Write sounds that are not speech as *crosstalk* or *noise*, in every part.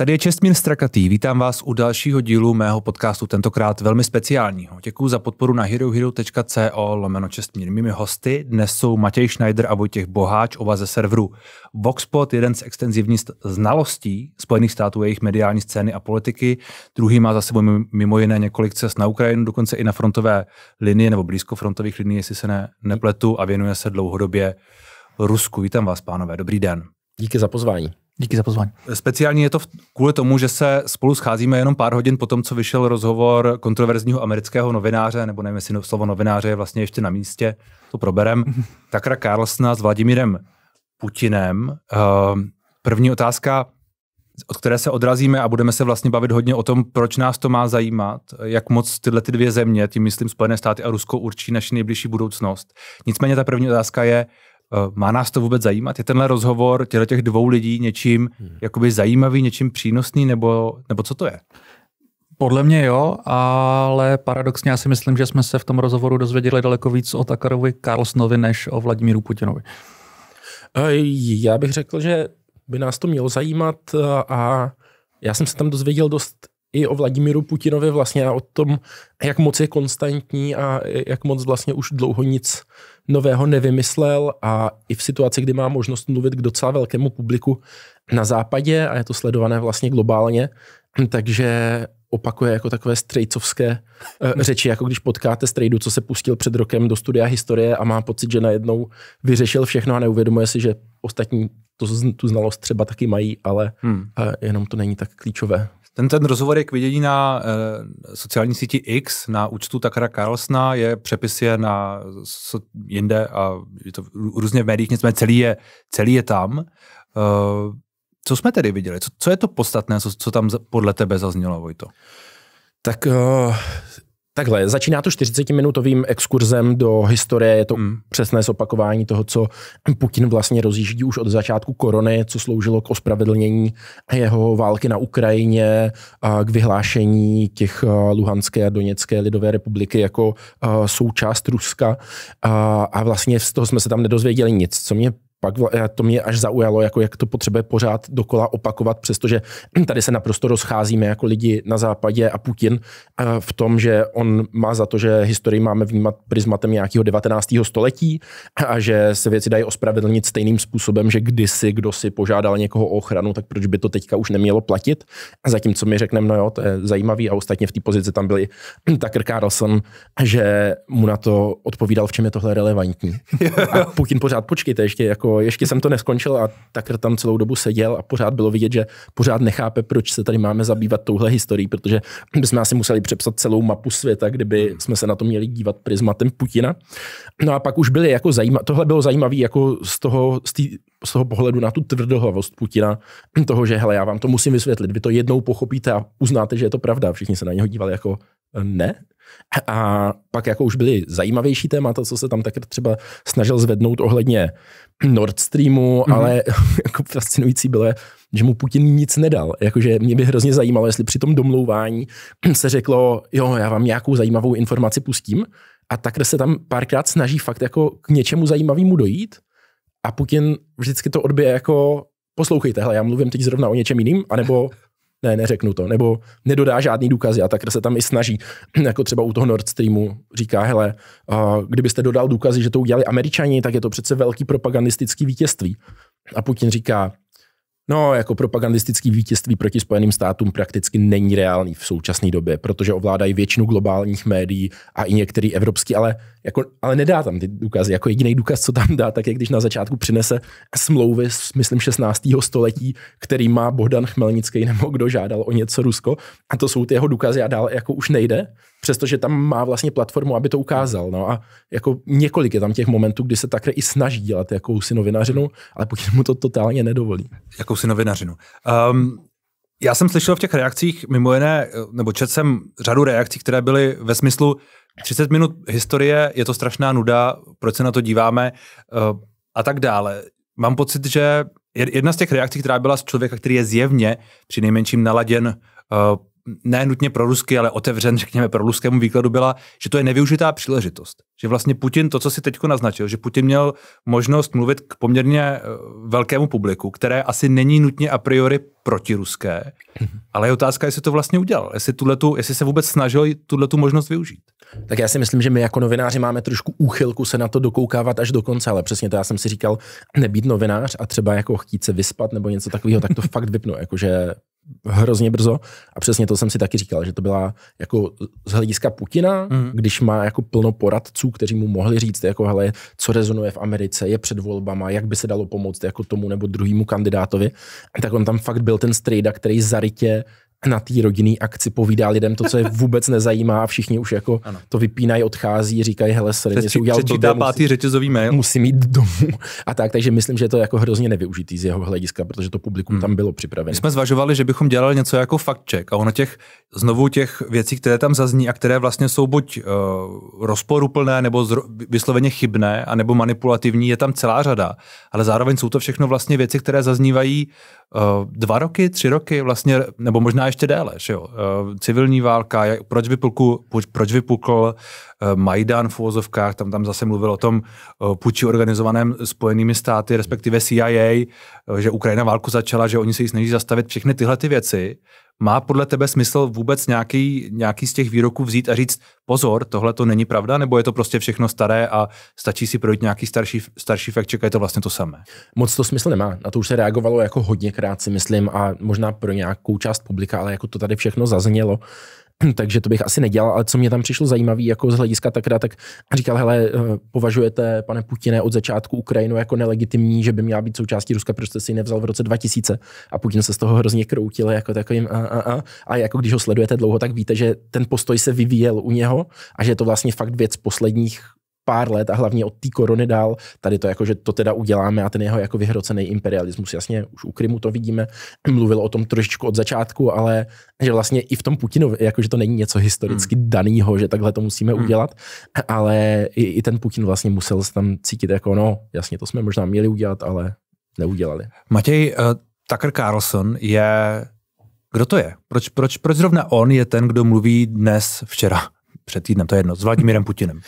Tady je Čestmín Strakatý, vítám vás u dalšího dílu mého podcastu, tentokrát velmi speciálního. Děkuji za podporu na herohero.co lomeno Čestmín. Mými hosty dnes jsou Matěj Schneider a Vojtěch Boháč, oba ze serveru Voxpot, jeden z extenzivních znalostí Spojených států jejich mediální scény a politiky. Druhý má za sebou mimo jiné několik cest na Ukrajinu, dokonce i na frontové linie nebo blízko frontových linií, jestli se ne, nepletu, a věnuje se dlouhodobě Rusku. Vítám vás, pánové, dobrý den. Díky za pozvání. Díky za pozvání. Speciálně je to kvůli tomu, že se spolu scházíme jenom pár hodin po tom, co vyšel rozhovor kontroverzního amerického novináře, nebo nevím, jestli no- slovo novináře je vlastně ještě na místě, to proberem, *laughs* Takra Carlsona s Vladimírem Putinem. Ehm, první otázka, od které se odrazíme a budeme se vlastně bavit hodně o tom, proč nás to má zajímat, jak moc tyhle ty dvě země, tím myslím Spojené státy a Rusko, určí naši nejbližší budoucnost. Nicméně ta první otázka je, Eh, má nás to vůbec zajímat? Je tenhle rozhovor těle těch dvou lidí něčím hmm. jakoby zajímavý, něčím přínosný, nebo, nebo co to je? Podle mě jo, ale paradoxně já si myslím, že jsme se v tom rozhovoru dozvěděli daleko víc o Takarovi Karlsnovi než o Vladimíru Putinovi. Eh, já bych řekl, že by nás to mělo zajímat a já jsem se tam dozvěděl dost i o Vladimíru Putinovi vlastně a o tom, jak moc je konstantní a jak moc vlastně už dlouho nic nového nevymyslel a i v situaci, kdy má možnost mluvit k docela velkému publiku na západě a je to sledované vlastně globálně, takže opakuje jako takové strejcovské uh, *laughs* řeči, jako když potkáte strejdu, co se pustil před rokem do studia historie a má pocit, že najednou vyřešil všechno a neuvědomuje si, že ostatní to, tu znalost třeba taky mají, ale hmm. uh, jenom to není tak klíčové ten, ten rozhovor je k vidění na e, sociální síti X, na účtu Takara Carlsna, je přepis je na so, jinde a je to různě v médiích, nicméně celý je, celý je tam. E, co jsme tedy viděli? Co, co je to podstatné, co, co tam podle tebe zaznělo, Vojto? Tak uh, Takhle, začíná to 40-minutovým exkurzem do historie, je to mm. přesné zopakování toho, co Putin vlastně rozjíždí už od začátku korony, co sloužilo k ospravedlnění jeho války na Ukrajině, k vyhlášení těch eh, Luhanské a Doněcké lidové republiky jako eh, součást Ruska a vlastně z toho jsme se tam nedozvěděli nic. Co mě pak eh, to mě až zaujalo, jako jak to potřebuje pořád dokola opakovat, přestože *clears throat* tady se naprosto rozcházíme jako lidi na západě a Putin eh, v tom, že on má za to, že historii máme vnímat prismatem nějakého 19. století a že se věci dají ospravedlnit stejným způsobem, že kdysi kdo si požádal někoho o ochranu, tak proč by to teďka už nemělo platit. A zatímco mi řekneme, no jo, to je zajímavý a ostatně v té pozici tam byli *clears throat* Tucker Carlson, že mu na to odpovídal, v čem je tohle relevantní. *laughs* A Putin pořád počkejte, ještě jako jako ještě jsem to neskončil a tak tam celou dobu seděl a pořád bylo vidět, že pořád nechápe, proč se tady máme zabývat touhle historií, protože bychom asi museli přepsat celou mapu světa, kdyby hmm. jsme se na to měli dívat prismatem Putina. No a pak už byly jako zajímavé, tohle bylo zajímavé jako z toho, z, tý, z toho pohledu na tu tvrdohlavost Putina, toho, že hele, já vám to musím vysvětlit, vy to jednou pochopíte a uznáte, že je to pravda. Všichni se na něho dívali jako ne, a pak jako už byly zajímavější témata, co se tam také třeba snažil zvednout ohledně Nord Streamu, mm-hmm. ale *laughs* jako fascinující bylo, že mu Putin nic nedal. Jakože mě by hrozně zajímalo, jestli při tom domlouvání *clears throat* se řeklo, jo, já vám nějakou zajímavou informaci pustím a tak se tam párkrát snaží fakt jako k něčemu zajímavému dojít a Putin vždycky to odbije jako poslouchejte, hele, já mluvím teď zrovna o něčem jiným, anebo ne, neřeknu to, nebo nedodá žádný důkazy a tak se tam i snaží, *clears throat* jako třeba u toho Nord Streamu říká, hele, uh, kdybyste dodal důkazy, že to udělali američani, tak je to přece velký propagandistický vítězství. A Putin říká, No, jako propagandistický vítězství proti Spojeným státům prakticky není reálný v současné době, protože ovládají většinu globálních médií a i některý evropský, ale jako, ale nedá tam ty důkazy. Jako jediný důkaz, co tam dá, tak je, když na začátku přinese smlouvy, myslím, 16. století, který má Bohdan Chmelnický nebo kdo žádal o něco Rusko. A to jsou ty jeho důkazy a dál jako už nejde, přestože tam má vlastně platformu, aby to ukázal. No a jako několik je tam těch momentů, kdy se takhle i snaží dělat jakousi novinařinu, ale pokud mu to totálně nedovolí. Jakousi novinařinu. Um, já jsem slyšel v těch reakcích mimo jiné, nebo četl jsem řadu reakcí, které byly ve smyslu, 30 minut historie, je to strašná nuda, proč se na to díváme eh, a tak dále. Mám pocit, že jedna z těch reakcí, která byla z člověka, který je zjevně při nejmenším naladěn eh, ne nutně pro rusky, ale otevřen, řekněme, pro ruskému výkladu byla, že to je nevyužitá příležitost. Že vlastně Putin, to, co si teď naznačil, že Putin měl možnost mluvit k poměrně eh, velkému publiku, které asi není nutně a priori protiruské, mhm. ale je otázka, jestli to vlastně udělal, jestli, tuto, jestli se vůbec snažil tu možnost využít. Tak já si myslím, že my jako novináři máme trošku úchylku se na to dokoukávat až do konce, ale přesně to já jsem si říkal, nebýt novinář a třeba jako chtít se vyspat nebo něco takového, tak to *laughs* fakt vypnu, jakože hrozně brzo. A přesně to jsem si taky říkal, že to byla jako z hlediska Putina, mm. když má jako plno poradců, kteří mu mohli říct, jako hele, co rezonuje v Americe, je před volbama, jak by se dalo pomoct jako tomu nebo druhému kandidátovi, tak on tam fakt byl ten strejda, který zarytě na té rodinné akci povídá lidem to, co je vůbec nezajímá a všichni už jako ano. to vypínají, odchází, říkají, hele, srdně si udělal blbě, pátý řetězový mail. Musím jít domů a tak, takže myslím, že to je jako hrozně nevyužitý z jeho hlediska, protože to publikum hmm. tam bylo připravené. My jsme zvažovali, že bychom dělali něco jako fact check a ono těch, znovu těch věcí, které tam zazní a které vlastně jsou buď uh, rozporuplné nebo zro, vysloveně chybné a nebo manipulativní, je tam celá řada, ale zároveň jsou to všechno vlastně věci, které zaznívají uh, dva roky, tři roky vlastně, nebo možná ještě déle. Že jo? Eh, civilní válka, proč, vypukl, proč vypukl eh, Majdan v úvozovkách, tam, tam zase mluvil o tom eh, puči organizovaném spojenými státy, respektive CIA, že Ukrajina válku začala, že oni se ji snaží zastavit, všechny tyhle ty věci má podle tebe smysl vůbec nějaký, nějaký z těch výroků vzít a říct pozor, tohle to není pravda, nebo je to prostě všechno staré a stačí si projít nějaký starší, starší fakt, je to vlastně to samé? Moc to smysl nemá. Na to už se reagovalo jako hodněkrát, si myslím, a možná pro nějakou část publika, ale jako to tady všechno zaznělo, *clears throat* takže to bych asi nedělal, ale co mě tam přišlo zajímavé jako z hlediska takhle, tak říkal, hele, eh, považujete, pane Putine, od začátku Ukrajinu jako nelegitimní, že by měla být součástí Ruska, protože jste si ji nevzal v roce 2000 a Putin se z toho hrozně kroutil jako takovým a, a, a. a jako když ho sledujete dlouho, tak víte, že ten postoj se vyvíjel u něho a že je to vlastně fakt věc posledních pár let a hlavně od té korony dál, tady to jako, že to teda uděláme a ten jeho jako vyhrocený imperialismus, jasně, už u Krymu to vidíme, mluvil o tom trošičku od začátku, ale že vlastně i v tom Putinovi, jako, že to není něco historicky hmm. daného, že takhle to musíme hmm. udělat, ale i, i ten Putin vlastně musel se tam cítit jako, no, jasně, to jsme možná měli udělat, ale neudělali. Matěj, uh, Tucker Carlson je kdo to je? Proč, proč, proč zrovna on je ten, kdo mluví dnes, včera, před týdnem, to je jedno, s Vladimirem Putinem?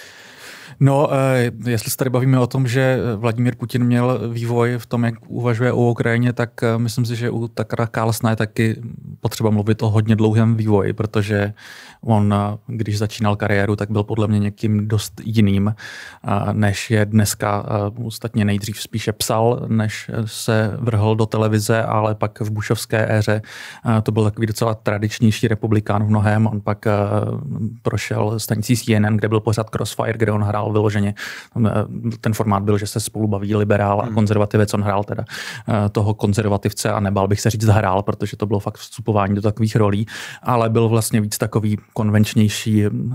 No, eh, jestli se tady bavíme o tom, že eh, Vladimír Putin měl vývoj v tom, jak uvažuje o Ukrajině, tak eh, myslím si, že u Takara Kálsna je taky potřeba mluvit o hodně dlouhém vývoji, protože on, když začínal kariéru, tak byl podle mě někým dost jiným, než je dneska. Ostatně nejdřív spíše psal, než se vrhl do televize, ale pak v bušovské éře to byl takový docela tradičnější republikán v mnohem. On pak prošel stanicí CNN, kde byl pořád Crossfire, kde on hrál hrál vyloženě. Eh, ten formát byl, že se spolu baví liberál a hmm. konzervativec, on hrál teda eh, toho konzervativce a nebal bych se říct hrál, protože to bylo fakt vstupování do takových rolí, ale byl vlastně víc takový konvenčnější hm,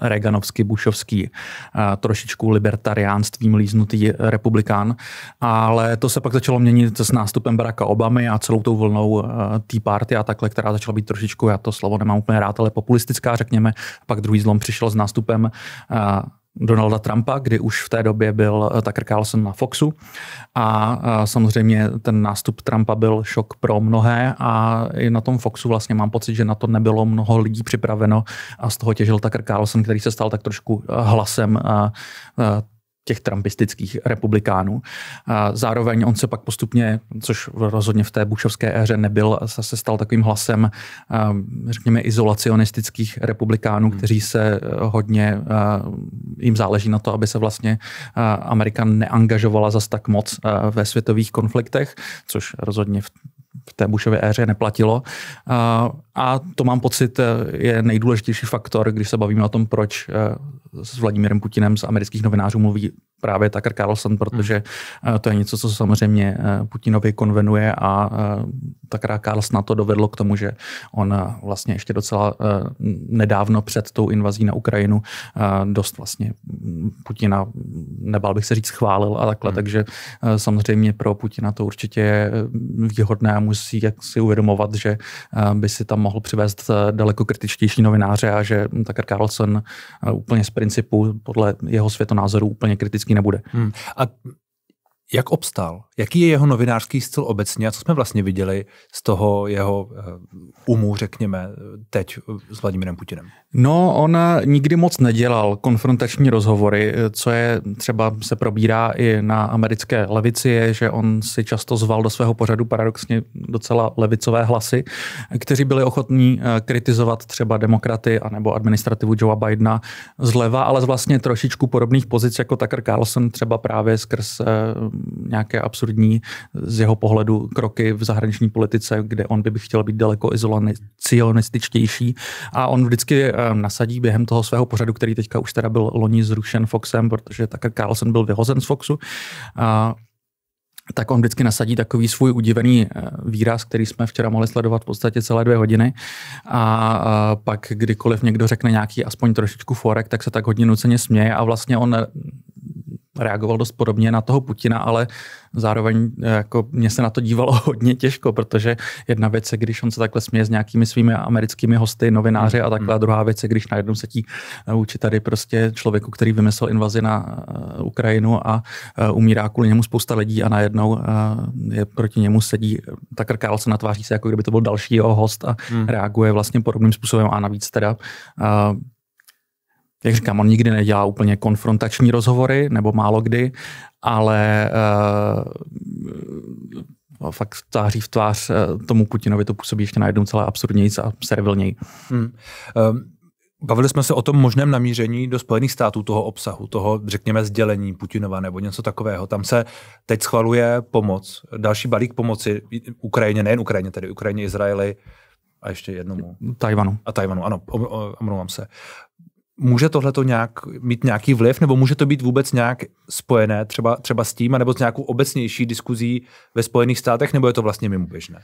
Reganovský, Bušovský, eh, trošičku libertariánstvím líznutý republikán, ale to se pak začalo měnit s nástupem Baracka Obamy a celou tou vlnou té Party a takhle, která začala být trošičku, já to slovo nemám úplně rád, ale populistická, řekněme. Pak druhý zlom přišel s nástupem Donalda Trumpa, kdy už v té době byl eh, Tucker Carlson na Foxu a eh, samozřejmě ten nástup Trumpa byl šok pro mnohé a i na tom Foxu vlastně mám pocit, že na to nebylo mnoho lidí připraveno a z toho těžil Tucker Carlson, který se stal tak trošku eh, hlasem těch trumpistických republikánů. A zároveň on se pak postupně, což rozhodně v té bušovské éře nebyl, se stal takovým hlasem, řekněme, izolacionistických republikánů, hmm. kteří se e, hodně, jim záleží na to, aby se vlastně Amerika neangažovala zas tak moc ve světových konfliktech, což rozhodně v v té Bushově éře neplatilo. A to mám pocit e, je nejdůležitější faktor, když se bavíme o tom, proč e, s Vladimírem Putinem z amerických novinářů mluví právě Tucker Carlson, protože hmm. eh, to je něco, co samozřejmě eh, Putinovi konvenuje a eh, Tucker Carlson to dovedlo k tomu, že on vlastně ještě docela nedávno před tou invazí na Ukrajinu dost vlastně Putina, nebal bych se říct, chválil a takhle, hmm. takže eh, samozřejmě pro Putina to určitě je eh, výhodné a musí jak si uvědomovat, že eh, by si tam mohl přivést daleko kritičtější novináře a že Tucker Carlson úplně z principu podle jeho světonázoru úplně kritický nebude. Hmm. A jak obstál? Jaký je jeho novinářský styl obecně a co jsme vlastně viděli z toho jeho eh, umu, řekněme, teď eh, s Vladimirem Putinem? No, on nikdy moc nedělal konfrontační rozhovory, eh, co je třeba se probírá i na americké levici, je, že on si často zval do svého pořadu paradoxně docela levicové hlasy, kteří byli ochotní kritizovat třeba demokraty anebo administrativu Joea Bidena zleva, ale z vlastně trošičku podobných pozic jako Tucker Carlson třeba právě skrz nějaké absurdní z jeho pohledu kroky v zahraniční politice, kde on by chtěl být daleko izolacionističtější. A on vždycky eh, nasadí během toho svého pořadu, který teďka už teda byl loni zrušen Foxem, protože tak Carlson byl vyhozen z Foxu, a tak on vždycky nasadí takový svůj udivený eh, výraz, který jsme včera mohli sledovat v podstatě celé dvě hodiny. A pak kdykoliv někdo řekne nějaký aspoň trošičku forek, tak se tak hodně nuceně směje a vlastně on reagoval dost podobně na toho Putina, ale zároveň eh, jako mě se na to dívalo *laughs* hodně těžko, protože jedna věc je, když on se takhle směje s nějakými svými americkými hosty, novináři a takhle, a druhá věc je, když najednou se tí učí eh, tady prostě člověku, který vymyslel invazi na eh, Ukrajinu a umírá kvůli němu spousta lidí a najednou je proti němu sedí tak krkál se na tváří se, jako kdyby to byl další jeho host a hmm. reaguje vlastně podobným způsobem a navíc teda jak říkám, on nikdy nedělá úplně konfrontační rozhovory, nebo málo kdy, ale uh, fakt tváří v tvář uh, tomu Putinovi to působí ještě najednou celé absurdněji a servilněji. Hmm. Um. Bavili jsme se o tom možném namíření do Spojených států toho obsahu, toho, řekněme, sdělení Putinova nebo něco takového. Tam se teď schvaluje pomoc, další balík pomoci Ukrajině, nejen Ukrajině, tedy Ukrajině, Izraeli a ještě jednomu. Tajvanu. A Tajvanu, ano, omlouvám se. Může tohle to nějak, mít nějaký vliv, nebo může to být vůbec nějak spojené třeba, třeba s tím, nebo s nějakou obecnější diskuzí ve Spojených státech, nebo je to vlastně mimo běžné?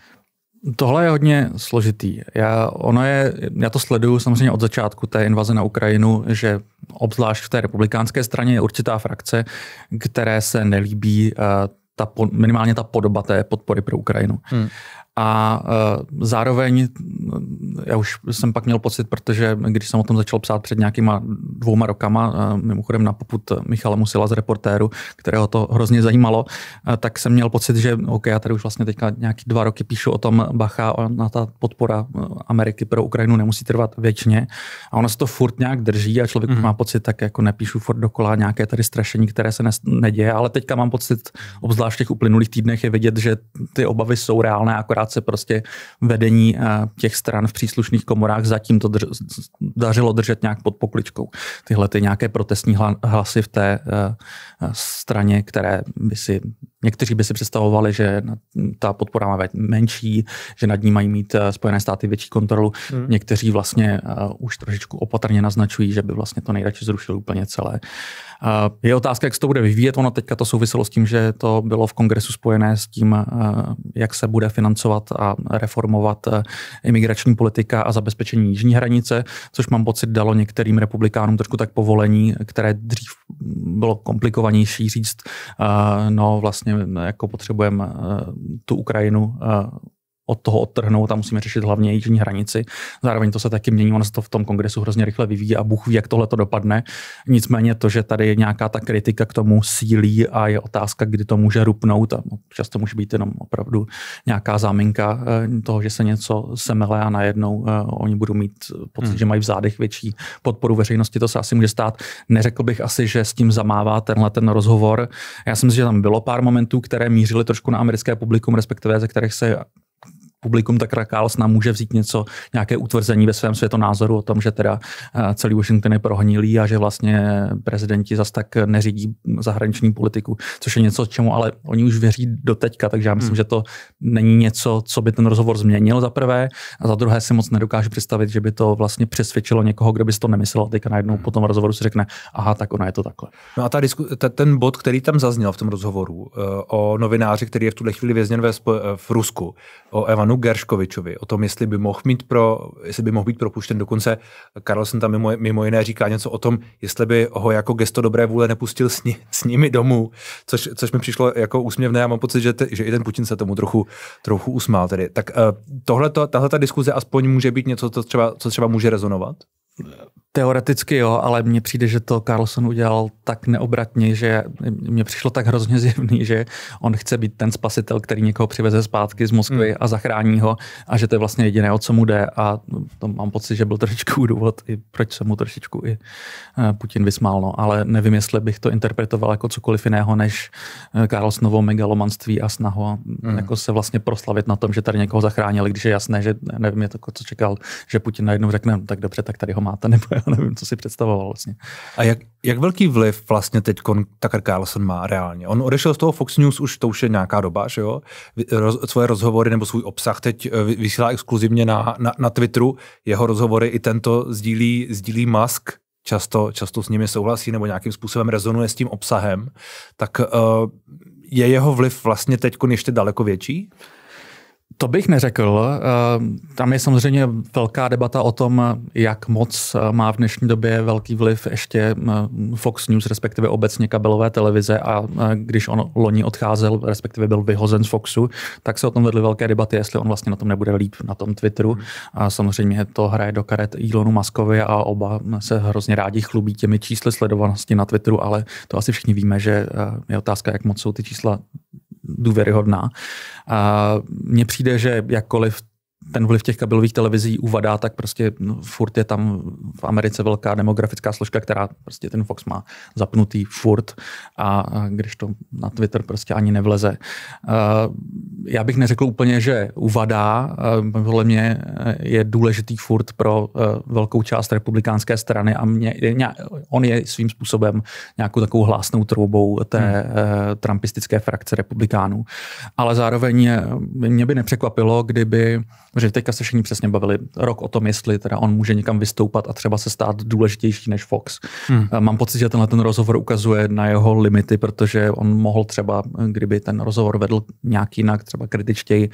Tohle je hodně složitý. Já, ono je, já to sleduju samozřejmě od začátku té invaze na Ukrajinu, že obzvlášť v té republikánské straně je určitá frakce, které se nelíbí uh, ta, minimálně ta podoba té podpory pro Ukrajinu. Hmm a eh, zároveň eh, já už jsem pak měl pocit, protože když jsem o tom začal psát před nějakýma dvouma rokama, eh, mimochodem na poput Michala Musila z reportéru, kterého to hrozně zajímalo, tak jsem měl pocit, že OK, já tady už vlastně teďka nějaký dva roky píšu o tom Bacha, na ta podpora Ameriky pro Ukrajinu nemusí trvat věčně a ono se to furt nějak drží a člověk mm. má pocit, tak jako nepíšu furt dokola nějaké tady strašení, které se neděje, ale teďka mám pocit, obzvlášť v těch uplynulých týdnech je vidět, že ty obavy jsou reálné, akorát krátce prostě vedení eh, těch stran v příslušných komorách zatím to drž- dařilo držet nějak pod pokličkou. Tyhle ty nějaké protestní hlasy v té eh, eh, straně, které by si Někteří by si představovali, že ta podpora má být menší, že nad ní mají mít eh, Spojené státy větší kontrolu. Hmm. Někteří vlastně uh, už trošičku opatrně naznačují, že by vlastně to nejradši zrušili úplně celé. Uh, je otázka, jak se to bude vyvíjet. Ono teďka to souviselo s tím, že to bylo v kongresu spojené s tím, uh, jak se bude financovat a reformovat uh, imigrační politika a zabezpečení jižní hranice, což mám pocit dalo některým republikánům trošku tak povolení, které dřív bylo komplikovanější říct, uh, no vlastně vlastně jako potřebujeme eh, tu Ukrajinu eh, od toho odtrhnout a musíme řešit hlavně jižní hranici. Zároveň to se taky mění, ono se to v tom kongresu hrozně rychle vyvíjí a Bůh ví, jak tohle to dopadne. Nicméně to, že tady je nějaká ta kritika k tomu sílí a je otázka, kdy to může rupnout a no, často může být jenom opravdu nějaká záminka eh, toho, že se něco semele a najednou eh, oni budou mít pocit, hmm. že mají v zádech větší podporu veřejnosti, to se asi může stát. Neřekl bych asi, že s tím zamává tenhle ten rozhovor. Já si myslím, že tam bylo pár momentů, které mířily trošku na americké publikum, respektive ze kterých se publikum, tak Rakál nám může vzít něco, nějaké utvrzení ve svém světonázoru o tom, že teda eh, celý Washington je prohnilý a že vlastně prezidenti zas tak neřídí zahraniční politiku, což je něco, čemu ale oni už věří do teďka, takže já myslím, hmm. že to není něco, co by ten rozhovor změnil za prvé a za druhé si moc nedokážu představit, že by to vlastně přesvědčilo někoho, kdo by si to nemyslel a teďka najednou po tom rozhovoru si řekne, aha, tak ona je to takhle. No a ta disku, ta, ten bod, který tam zazněl v tom rozhovoru eh, o novináři, který je v tuhle chvíli vězněn ve, eh, v Rusku, o Evan panu Gerškovičovi o tom, jestli by mohl, mít pro, jestli by mohl být propuštěn. Dokonce Carlson tam mimo, mimo jiné říká něco o tom, jestli by ho jako gesto dobré vůle nepustil s, ni, s nimi domů, což, což mi přišlo jako úsměvné a mám pocit, že, te, že i ten Putin se tomu trochu, trochu usmál. Tedy. Tak uh, tahle ta diskuze aspoň může být něco, co třeba, co třeba může rezonovat? Teoreticky jo, ale mně přijde, že to Carlson udělal tak neobratně, že mně přišlo tak hrozně zjevný, že on chce být ten spasitel, který někoho přiveze zpátky z Moskvy hmm. a zachrání ho a že to je vlastně jediné, o co mu jde a to mám pocit, že byl trošičku důvod, i proč se mu trošičku i eh, Putin vysmál, no. ale nevím, jestli bych to interpretoval jako cokoliv jiného než eh, Carlsonovo megalomanství a snahu hmm. jako se vlastně proslavit na tom, že tady někoho zachránil, když je jasné, že nevím, je to, co čekal, že Putin najednou řekne, no, tak dobře, tak tady ho máte, nebo *laughs* nevím, co si představoval vlastně. A jak, jak velký vliv vlastně teď Tucker Carlson má reálně? On odešel z toho Fox News už, to už je nějaká doba, že jo? Roz, svoje rozhovory nebo svůj obsah teď eh, vysílá exkluzivně na, na, na Twitteru. Jeho rozhovory i tento sdílí, sdílí Musk, často, často s nimi souhlasí nebo nějakým způsobem rezonuje s tím obsahem. Tak uh, je jeho vliv vlastně teď ještě daleko větší? To bych neřekl. Eh, tam je samozřejmě velká debata o tom, jak moc eh, má v dnešní době velký vliv ještě eh, Fox News, respektive obecně kabelové televize a když on loni odcházel, respektive byl vyhozen z Foxu, tak se o tom vedly velké debaty, jestli on vlastně na tom nebude líp na tom Twitteru. A samozřejmě to hraje do karet Elonu Maskovi a oba se hrozně rádi chlubí těmi čísly sledovanosti na Twitteru, ale to asi všichni víme, že je otázka, jak moc jsou ty čísla důvěryhodná. A mně přijde, že jakkoliv ten vliv těch kabelových televizí uvadá, tak prostě no, furt je tam v Americe velká demografická složka, která prostě ten Fox má zapnutý furt a, a když to na Twitter prostě ani nevleze. Uh, já bych neřekl úplně, že uvadá. Uh, eh, podle mě eh, je důležitý furt pro uh, velkou část republikánské strany a mě, je, on je svým způsobem nějakou takovou hlásnou troubou té hmm. trumpistické frakce republikánů. Ale zároveň mě by nepřekvapilo, kdyby Protože teďka se všichni přesně bavili rok o tom, jestli teda on může někam vystoupat a třeba se stát důležitější než Fox. Hmm. Mám pocit, že tenhle ten rozhovor ukazuje na jeho limity, protože on mohl třeba, kdyby ten rozhovor vedl nějak jinak, třeba kritičtěji,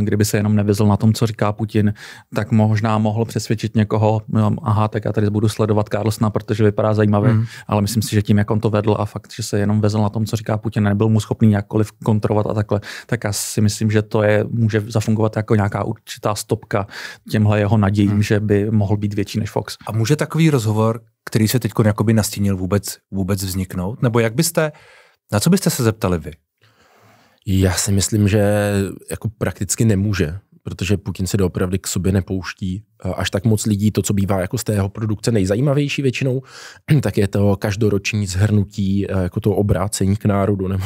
kdyby se jenom nevyzl na tom, co říká Putin, tak možná mohl přesvědčit někoho, no, aha, tak já tady budu sledovat Karlsna, protože vypadá zajímavě, hmm. ale myslím si, že tím, jak on to vedl a fakt, že se jenom vezl na tom, co říká Putin, nebyl mu schopný jakkoliv kontrolovat a takhle, tak já si myslím, že to je, může zafungovat jako nějaká určitá určitá stopka těmhle jeho nadějím, hmm. že by mohl být větší než Fox. A může takový rozhovor, který se teď jakoby nastínil, vůbec, vůbec vzniknout? Nebo jak byste, na co byste se zeptali vy? Já si myslím, že jako prakticky nemůže, protože Putin se doopravdy k sobě nepouští Eh, až tak moc lidí, to, co bývá jako z tého produkce nejzajímavější většinou, *clears throat* tak je to každoroční zhrnutí eh, jako to obrácení k národu, *laughs* nebo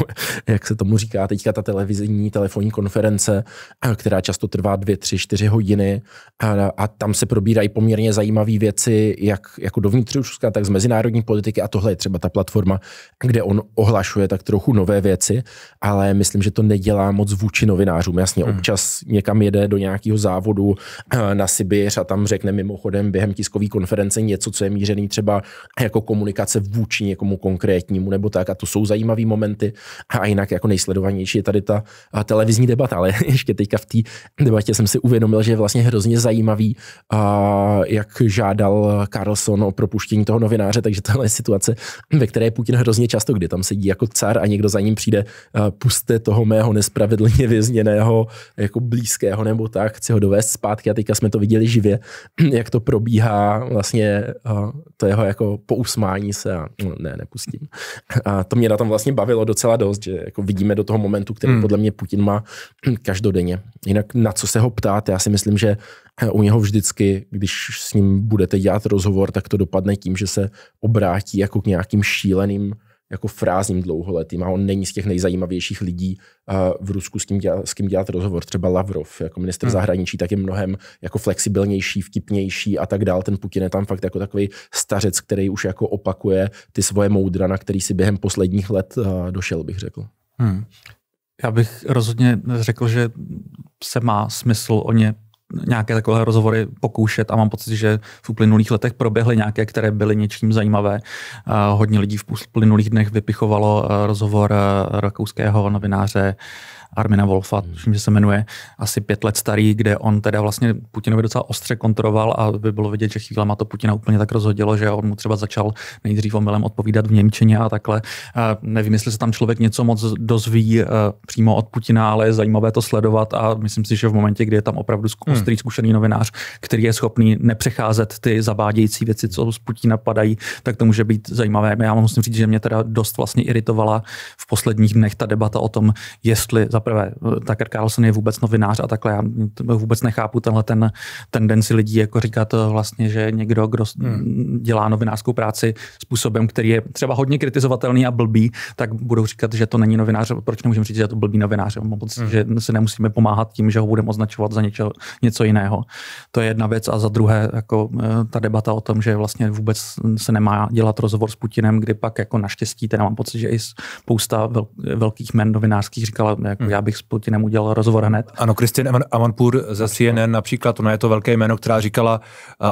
jak se tomu říká teďka ta televizní telefonní konference, eh, která často trvá dvě, tři, čtyři hodiny a, a tam se probírají poměrně zajímavé věci, jak jako dovnitř Ruska, tak z mezinárodní politiky a tohle je třeba ta platforma, kde on ohlašuje tak trochu nové věci, ale myslím, že to nedělá moc vůči novinářům. Jasně, hmm. občas někam jede do nějakého závodu na Sibiř a tam řekne mimochodem během tiskové konference něco, co je mířený třeba jako komunikace vůči někomu konkrétnímu nebo tak a to jsou zajímavé momenty a jinak jako nejsledovanější je tady ta televizní debata, ale *laughs* ještě teďka v té debatě jsem si uvědomil, že je vlastně hrozně zajímavý, jak žádal Carlson o propuštění toho novináře, takže je situace, ve které je Putin hrozně často, kdy tam sedí jako car a někdo za ním přijde, puste toho mého nespravedlně vězněného, jako blízkého nebo tak, chci ho dovést zpátky a teďka jsme to viděli živě *clears throat* jak to probíhá, vlastně to jeho jako pousmání se a no, ne, nepustím. A to mě na tom vlastně bavilo docela dost, že jako vidíme do toho momentu, který hmm. podle mě Putin má *clears throat* každodenně. Jinak na co se ho ptát, já si myslím, že u něho vždycky, když s ním budete dělat rozhovor, tak to dopadne tím, že se obrátí jako k nějakým šíleným jako frázním dlouholetým a on není z těch nejzajímavějších lidí eh, v Rusku, s kým, dělat, s kým dělat rozhovor. Třeba Lavrov jako minister hmm. zahraničí, tak je mnohem jako flexibilnější, vtipnější a tak dál. Ten Putin je tam fakt jako takový stařec, který už jako opakuje ty svoje moudra, na který si během posledních let eh, došel, bych řekl. Hmm. Já bych rozhodně řekl, že se má smysl o ně nějaké takové rozhovory pokoušet a mám pocit, že v uplynulých letech proběhly nějaké, které byly něčím zajímavé. Hodně lidí v uplynulých dnech vypichovalo eh, rozhovor eh, rakouského novináře Armina Wolfa, hmm. tuším, že se jmenuje, asi pět let starý, kde on teda vlastně Putinovi docela ostře kontroval a by bylo vidět, že má to Putina úplně tak rozhodilo, že on mu třeba začal nejdřív omylem odpovídat v Němčině a takhle. Eh, nevím, jestli se tam člověk něco moc dozví eh, přímo od Putina, ale je zajímavé to sledovat a myslím si, že v momentě, kdy je tam opravdu hmm. ostrý hmm. zkušený novinář, který je schopný nepřecházet ty zabádějící věci, co z Putina padají, tak to může být zajímavé. Já musím říct, že mě teda dost vlastně iritovala v posledních dnech ta debata o tom, jestli za prvé, Tucker Carlson je vůbec novinář a takhle já vůbec nechápu tenhle ten tendenci lidí jako říkat eh, vlastně, že někdo, kdo hmm. dělá novinářskou práci způsobem, který je třeba hodně kritizovatelný a blbý, tak budou říkat, že to není novinář. Proč nemůžeme říct, že je to blbý novinář? hmm. že se nemusíme pomáhat tím, že ho budeme označovat za něčo, něco jiného. To je jedna věc. A za druhé, jako eh, ta debata o tom, že vlastně vůbec se nemá dělat rozhovor s Putinem, kdy pak jako naštěstí, teda mám pocit, že i spousta velkých men novinářských říkala, jako, já bych s Putinem udělal rozhovor hned. Ano, Kristin Amanpur ze CNN například, ona je to velké jméno, která říkala,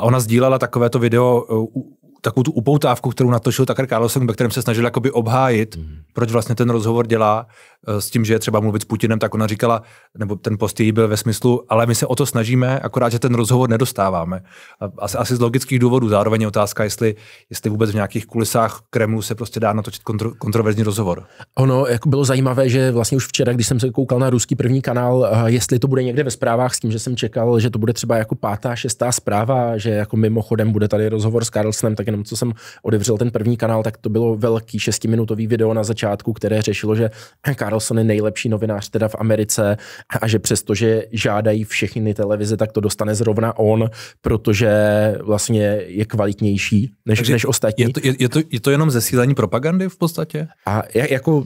ona sdílela takovéto video e, takovou tu upoutávku, kterou natočil Tucker Carlson, ve kterém se snažil jakoby obhájit, mm. proč vlastně ten rozhovor dělá. Eh, s tím, že je třeba mluvit s Putinem, tak ona říkala, nebo ten post její byl ve smyslu, ale my se o to snažíme, akorát, že ten rozhovor nedostáváme. Asi, asi z logických důvodů. Zároveň je otázka, jestli, jestli vůbec v nějakých kulisách Kremlu se prostě dá natočit kontro, kontroverzní rozhovor. Ono jako bylo zajímavé, že vlastně už včera, když jsem se koukal na ruský první kanál, eh, jestli to bude někde ve zprávách s tím, že jsem čekal, že to bude třeba jako pátá, šestá zpráva, že jako mimochodem bude tady rozhovor s Karlsnem, tak jenom co jsem odevřel ten první kanál, tak to bylo velký šestiminutový video na začátku, které řešilo, že Karl Carlson je nejlepší novinář teda v Americe a že přestože žádají všechny televize, tak to dostane zrovna on, protože vlastně je kvalitnější než, než ostatní. Je to, je, je, to, je to jenom zesílení propagandy v podstatě? A jako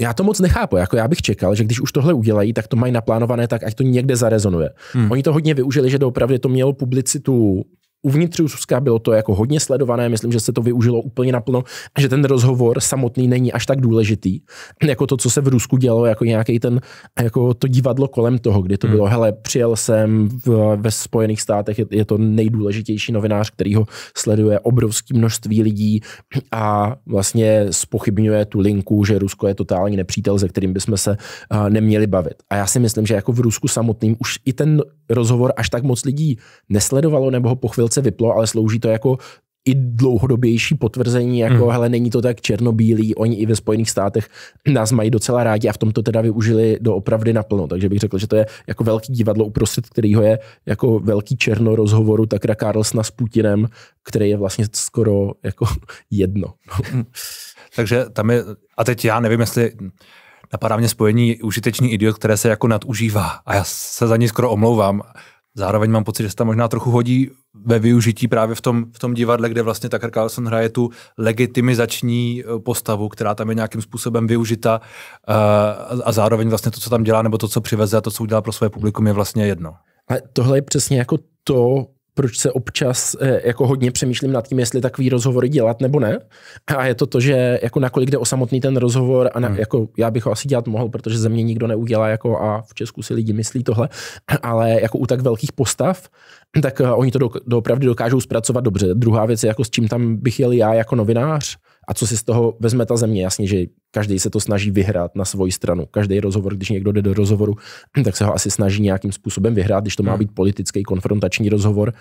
já to moc nechápu, jako já bych čekal, že když už tohle udělají, tak to mají naplánované tak, ať to někde zarezonuje. Hmm. Oni to hodně využili, že doopravdy to mělo publicitu Uvnitř Ruska bylo to jako hodně sledované, myslím, že se to využilo úplně naplno a že ten rozhovor samotný není až tak důležitý, *clears throat* jako to, co se v Rusku dělo, jako nějaký ten, jako to divadlo kolem toho, kdy to hmm. bylo, hele, přijel jsem v, ve Spojených státech, je, je to nejdůležitější novinář, který ho sleduje obrovský množství lidí a vlastně spochybňuje tu linku, že Rusko je totální nepřítel, se kterým bychom se uh, neměli bavit. A já si myslím, že jako v Rusku samotným už i ten rozhovor až tak moc lidí nesledovalo nebo ho pochvil chvilce vyplo, ale slouží to jako i dlouhodobější potvrzení, jako hmm. hele, není to tak černobílý, oni i ve Spojených státech nás mají docela rádi a v tom to teda využili do opravdy naplno. Takže bych řekl, že to je jako velký divadlo uprostřed, kterýho je jako velký černo rozhovoru takra Carlsna s Putinem, který je vlastně skoro jako *laughs* jedno. Hmm. Takže tam je, a teď já nevím, jestli napadá mě spojení užitečný idiot, které se jako nadužívá a já se za ní skoro omlouvám, Zároveň mám pocit, že se tam možná trochu hodí ve využití právě v tom, v tom divadle, kde vlastně Tucker Carlson hraje tu legitimizační eh, postavu, která tam je nějakým způsobem využita uh, a zároveň vlastně to, co tam dělá, nebo to, co přiveze a to, co udělá pro své publikum, je vlastně jedno. A tohle je přesně jako to, proč se občas eh, jako hodně přemýšlím nad tím, jestli takový rozhovory dělat nebo ne. A je to to, že jako nakolik jde o samotný ten rozhovor a na, hmm. jako já bych ho asi dělat mohl, protože ze mě nikdo neudělá jako a v Česku si lidi myslí tohle, *clears throat* ale jako u tak velkých postav, *clears throat* tak eh, oni to do, doopravdy dokážou zpracovat dobře. Druhá věc je jako s čím tam bych jel já jako novinář, a co si z toho vezme ta země. Jasně, že Každý se to snaží vyhrát na svoji stranu. Každý rozhovor, když někdo jde do rozhovoru, *clears throat* tak se ho asi snaží nějakým způsobem vyhrát, když to má hmm. být politický konfrontační rozhovor.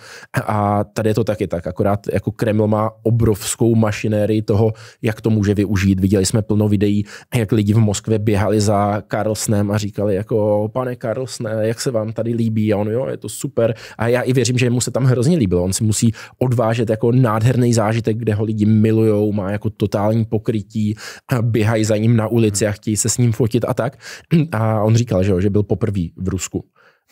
A tady je to taky tak. Akorát jako Kreml má obrovskou mašinérii toho, jak to může využít. Viděli jsme plno videí, jak lidi v Moskvě běhali za Karlsnem a říkali jako, pane Karlsne, jak se vám tady líbí? A on, jo, je to super. A já i věřím, že mu se tam hrozně líbilo. On si musí odvážet jako nádherný zážitek, kde ho lidi milujou, má jako totální pokrytí, běhají běhají za ním na ulici a chtějí se s ním fotit a tak. *clears throat* A on říkal, že, jo, že byl poprvý v Rusku.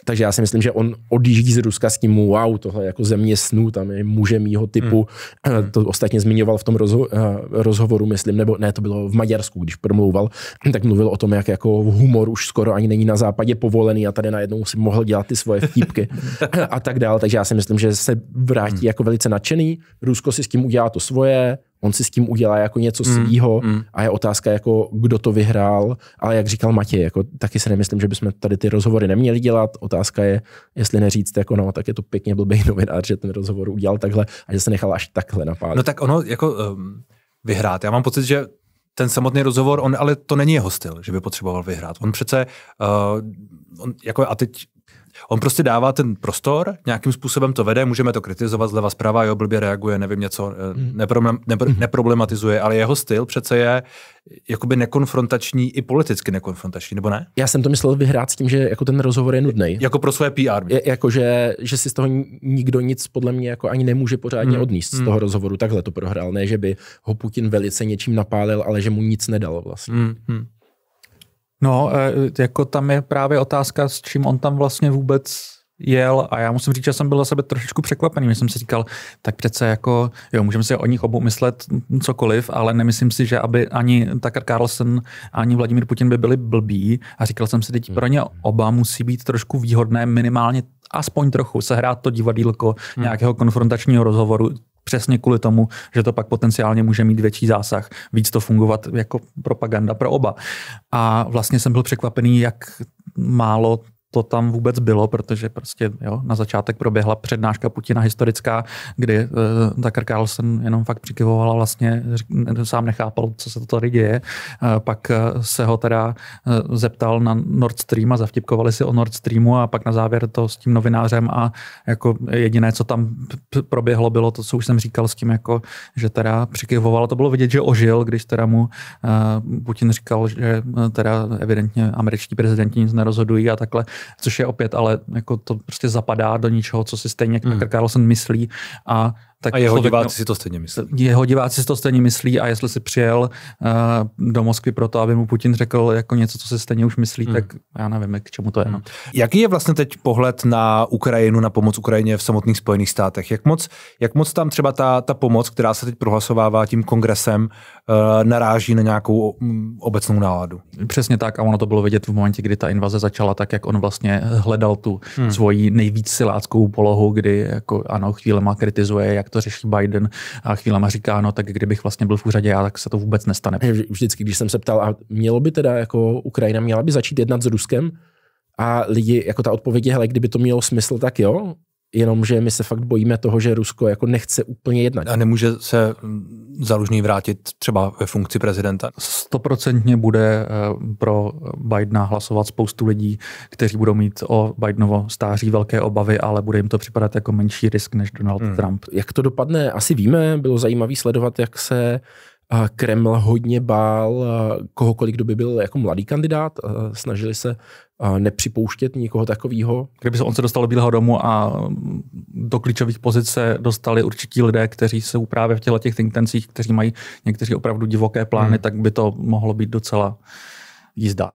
Takže já si myslím, že on odjíždí z Ruska s tím, wow, tohle je jako země snů, tam je mužem jeho typu. Hmm. To ostatně zmiňoval v tom rozho- eh, rozhovoru, myslím, nebo ne, to bylo v Maďarsku, když promlouval, *clears throat* tak mluvil o tom, jak jako humor už skoro ani není na západě povolený a tady najednou si mohl dělat ty svoje vtípky *laughs* a tak dále. Takže já si myslím, že se vrátí hmm. jako velice nadšený. Rusko si s tím udělá to svoje, on si s tím udělá jako něco mm, svýho mm. a je otázka, jako kdo to vyhrál, ale jak říkal Matěj, jako taky si nemyslím, že bychom tady ty rozhovory neměli dělat, otázka je, jestli neříct, jako no, tak je to pěkně blbý *laughs* novinář, že ten rozhovor udělal takhle a že se nechal až takhle napálit. No tak ono, jako um, vyhrát, já mám pocit, že ten samotný rozhovor, on ale to není jeho styl, že by potřeboval vyhrát. On přece, uh, on, jako a teď On prostě dává ten prostor, nějakým způsobem to vede, můžeme to kritizovat zleva zprava, jo, blbě reaguje, nevím něco, eh, mhm. neproblem, nepro, mhm. neproblematizuje, ale jeho styl přece je jakoby nekonfrontační i politicky nekonfrontační, nebo ne? Já jsem to myslel vyhrát s tím, že jako ten rozhovor je nudný. Jako pro své PR. Je, jako, že, že si z toho nikdo nic podle mě jako ani nemůže pořádně mm. odníst z mhm. toho rozhovoru. Takhle to prohrál. Ne, že by ho Putin velice něčím napálil, ale že mu nic nedal vlastně. Mm. No, e, jako tam je právě otázka, s čím on tam vlastně vůbec jel a já musím říct, že jsem byl za sebe trošičku překvapený, že jsem si říkal, tak přece jako, jo, můžeme si o nich obou myslet cokoliv, ale nemyslím si, že aby ani Tucker Carlson, ani Vladimír Putin by byli blbí a říkal jsem si, teď pro ně oba musí být trošku výhodné minimálně aspoň trochu sehrát to divadílko hmm. nějakého konfrontačního rozhovoru, přesně kvůli tomu, že to pak potenciálně může mít větší zásah. Víc to fungovat jako propaganda pro oba. A vlastně jsem byl překvapený, jak málo to tam vůbec bylo, protože prostě jo, na začátek proběhla přednáška Putina historická, kdy uh, Tucker Carlson jenom fakt přikyvoval a vlastně sám nechápal, co se to tady děje. Uh, pak eh, se ho teda uh, zeptal na Nord Stream a zavtipkovali si o Nord Streamu a pak na závěr to s tím novinářem a jako jediné, co tam proběhlo, bylo to, co už jsem říkal s tím, jako, že teda přikyvoval. To bylo vidět, že ožil, když teda mu uh, Putin říkal, že teda evidentně američtí prezidenti nic nerozhodují a takhle což je opět, ale jako to prostě zapadá do ničeho, co si stejně jako mm. Carlson myslí a tak a jeho člověk, diváci no, si to stejně myslí. Jeho diváci si to stejně myslí a jestli si přijel uh, do Moskvy to, aby mu Putin řekl jako něco, co si stejně už myslí, hmm. tak já nevím, k čemu to je. No. Hmm. Jaký je vlastně teď pohled na Ukrajinu, na pomoc Ukrajině v samotných Spojených státech? Jak moc, jak moc tam třeba ta, ta pomoc, která se teď prohlasovává tím kongresem, uh, naráží na nějakou mm, obecnou náladu? Přesně tak a ono to bylo vidět v momentě, kdy ta invaze začala, tak jak on vlastně hledal tu hmm. svoji nejvíc siláckou polohu, kdy jako ano, chvíle má kritizuje, jak to řeší Biden a chvílema říká, no tak kdybych vlastně byl v úřadě já, tak se to vůbec nestane. Vždycky, když jsem se ptal, a mělo by teda jako Ukrajina, měla by začít jednat s Ruskem, a lidi, jako ta odpověď je, hele, kdyby to mělo smysl, tak jo, jenomže my se fakt bojíme toho, že Rusko jako nechce úplně jednat. A nemůže se mm, zalužný vrátit třeba ve funkci prezidenta? Stoprocentně bude eh, pro Bidena hlasovat spoustu lidí, kteří budou mít o Bidenovo stáří velké obavy, ale bude jim to připadat jako menší risk než Donald hmm. Trump. Jak to dopadne, asi víme. Bylo zajímavé sledovat, jak se Kreml hodně bál kohokoliv, kdo by byl jako mladý kandidát. Snažili se nepřipouštět nikoho takového. Kdyby se on se dostal do Bílého domu a do klíčových pozic se dostali určití lidé, kteří jsou právě v těchto těch intencích, kteří mají někteří opravdu divoké plány, hmm. tak by to mohlo být docela jízda.